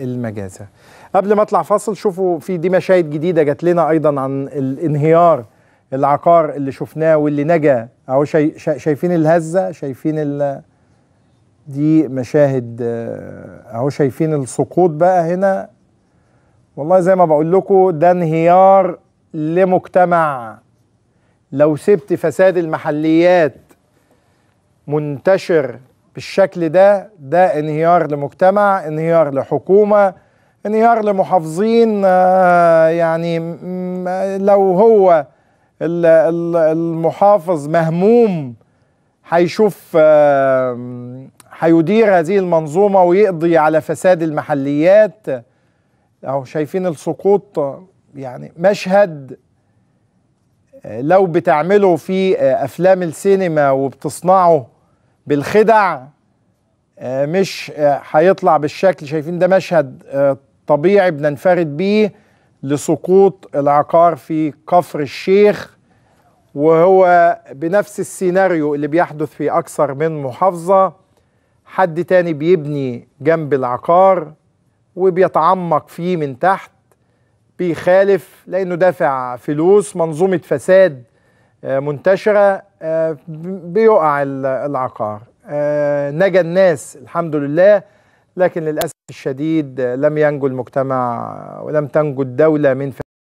المجازة قبل ما اطلع فاصل شوفوا في دي مشاهد جديدة جات لنا ايضا عن الانهيار العقار اللي شفناه واللي نجا اهو شاي شايفين الهزة شايفين ال دي مشاهد اهو شايفين السقوط بقى هنا والله زي ما بقول لكم ده انهيار لمجتمع لو سبت فساد المحليات منتشر بالشكل ده ده انهيار لمجتمع انهيار لحكومه انهيار لمحافظين آه، يعني لو هو المحافظ مهموم هيشوف آه، هيدير هذه المنظومه ويقضي على فساد المحليات او شايفين السقوط يعني مشهد آه، لو بتعمله في افلام السينما وبتصنعه بالخدع آه، مش آه، هيطلع بالشكل شايفين ده مشهد آه، طبيعي بننفرد بيه لسقوط العقار في كفر الشيخ وهو بنفس السيناريو اللي بيحدث في أكثر من محافظة حد تاني بيبني جنب العقار وبيتعمق فيه من تحت بيخالف لأنه دافع فلوس منظومة فساد آه، منتشره آه، بيقع العقار آه، نجا الناس الحمد لله لكن للاسف الشديد لم ينجو المجتمع ولم تنجو الدوله من